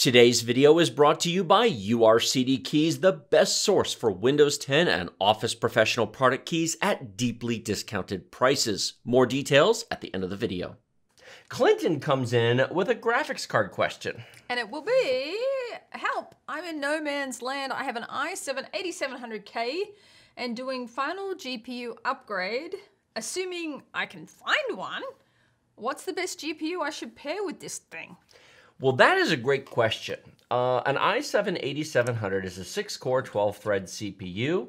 Today's video is brought to you by URCD Keys, the best source for Windows 10 and Office Professional product keys at deeply discounted prices. More details at the end of the video. Clinton comes in with a graphics card question. And it will be, help, I'm in no man's land. I have an i7 8700K and doing final GPU upgrade, assuming I can find one. What's the best GPU I should pair with this thing? Well, that is a great question. Uh, an i7-8700 is a 6-core, 12-thread CPU.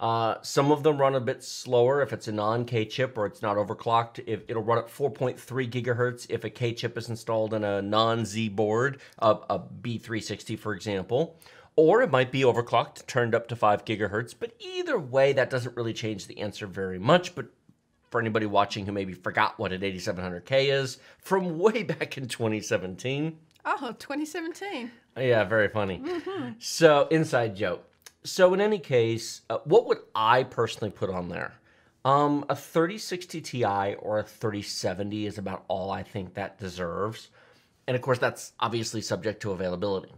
Uh, some of them run a bit slower if it's a non-K chip or it's not overclocked. If, it'll run at 4.3 gigahertz if a K chip is installed in a non-Z board, a, a B360 for example. Or it might be overclocked, turned up to 5 gigahertz. But either way, that doesn't really change the answer very much. But for anybody watching who maybe forgot what an 8700K is from way back in 2017. Oh, 2017. Yeah, very funny. Mm -hmm. So, inside joke. So, in any case, uh, what would I personally put on there? Um, a 3060 Ti or a 3070 is about all I think that deserves. And of course, that's obviously subject to availability.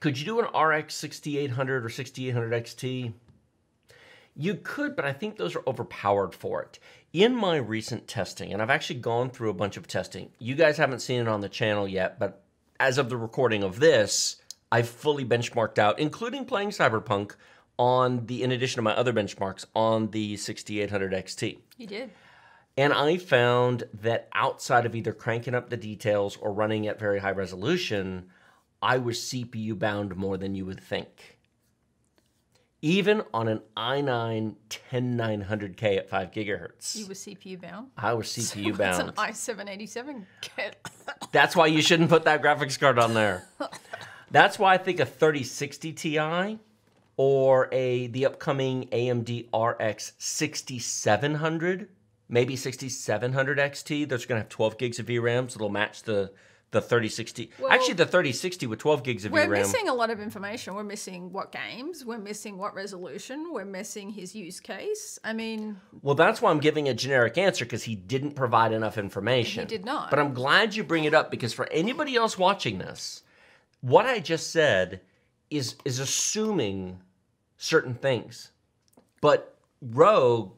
Could you do an RX 6800 or 6800 XT? You could, but I think those are overpowered for it. In my recent testing, and I've actually gone through a bunch of testing, you guys haven't seen it on the channel yet, but as of the recording of this, I've fully benchmarked out, including playing Cyberpunk on the, in addition to my other benchmarks, on the 6800 XT. You did. And I found that outside of either cranking up the details or running at very high resolution, I was CPU bound more than you would think even on an i9 10900K at 5 gigahertz. You were CPU bound? I was CPU so bound. That's an i7 87K. That's why you shouldn't put that graphics card on there. That's why I think a 3060 Ti or a the upcoming AMD RX 6700, maybe 6700 XT, that's going to have 12 gigs of VRAM, so it'll match the the 3060. Well, Actually, the 3060 with 12 gigs of we're VRAM. We're missing a lot of information. We're missing what games. We're missing what resolution. We're missing his use case. I mean. Well, that's why I'm giving a generic answer because he didn't provide enough information. He did not. But I'm glad you bring it up because for anybody else watching this, what I just said is is assuming certain things. But Rogue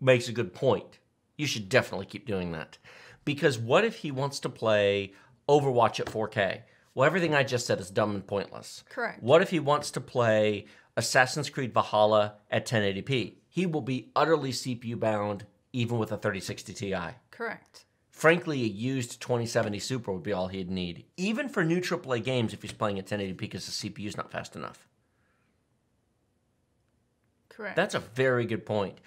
makes a good point. You should definitely keep doing that. Because what if he wants to play Overwatch at 4K. Well, everything I just said is dumb and pointless. Correct. What if he wants to play Assassin's Creed Valhalla at 1080p? He will be utterly CPU bound even with a 3060 Ti. Correct. Frankly, a used 2070 Super would be all he'd need, even for new AAA games if he's playing at 1080p because the CPU is not fast enough. Correct. That's a very good point.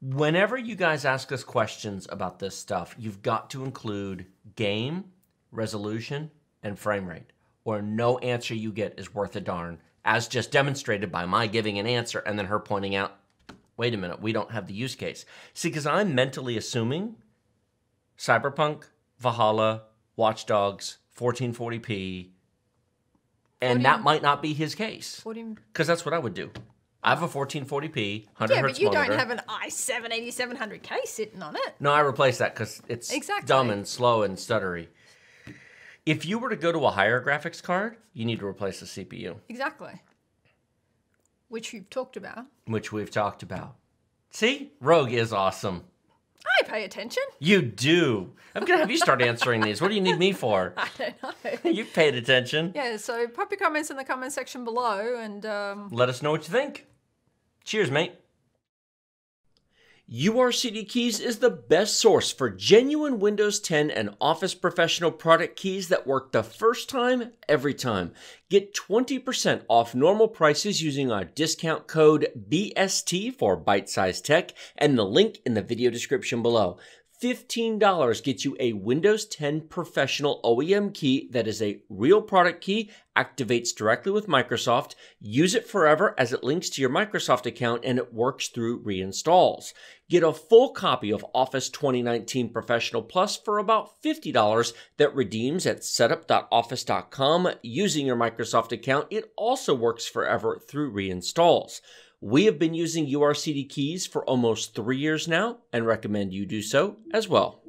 Whenever you guys ask us questions about this stuff, you've got to include game, resolution, and frame rate, or no answer you get is worth a darn, as just demonstrated by my giving an answer and then her pointing out, wait a minute, we don't have the use case. See, because I'm mentally assuming Cyberpunk, Valhalla, Watchdogs, 1440p, and that might not be his case. Because that's what I would do. I have a 1440p 100 yeah, hertz but you monitor. don't have an i7 8700K sitting on it. No, I replaced that because it's exactly. dumb and slow and stuttery. If you were to go to a higher graphics card, you need to replace the CPU. Exactly. Which you've talked about. Which we've talked about. See, Rogue is awesome. I pay attention. You do. I'm going to have you start answering these. What do you need me for? I don't know. You've paid attention. Yeah, so pop your comments in the comment section below and. Um... Let us know what you think. Cheers, mate. URCD Keys is the best source for genuine Windows 10 and Office Professional product keys that work the first time, every time. Get 20% off normal prices using our discount code BST for Bite Size Tech and the link in the video description below. $15 gets you a Windows 10 professional OEM key that is a real product key, activates directly with Microsoft, use it forever as it links to your Microsoft account and it works through reinstalls. Get a full copy of Office 2019 Professional Plus for about $50 that redeems at setup.office.com using your Microsoft account. It also works forever through reinstalls. We have been using URCD keys for almost three years now and recommend you do so as well.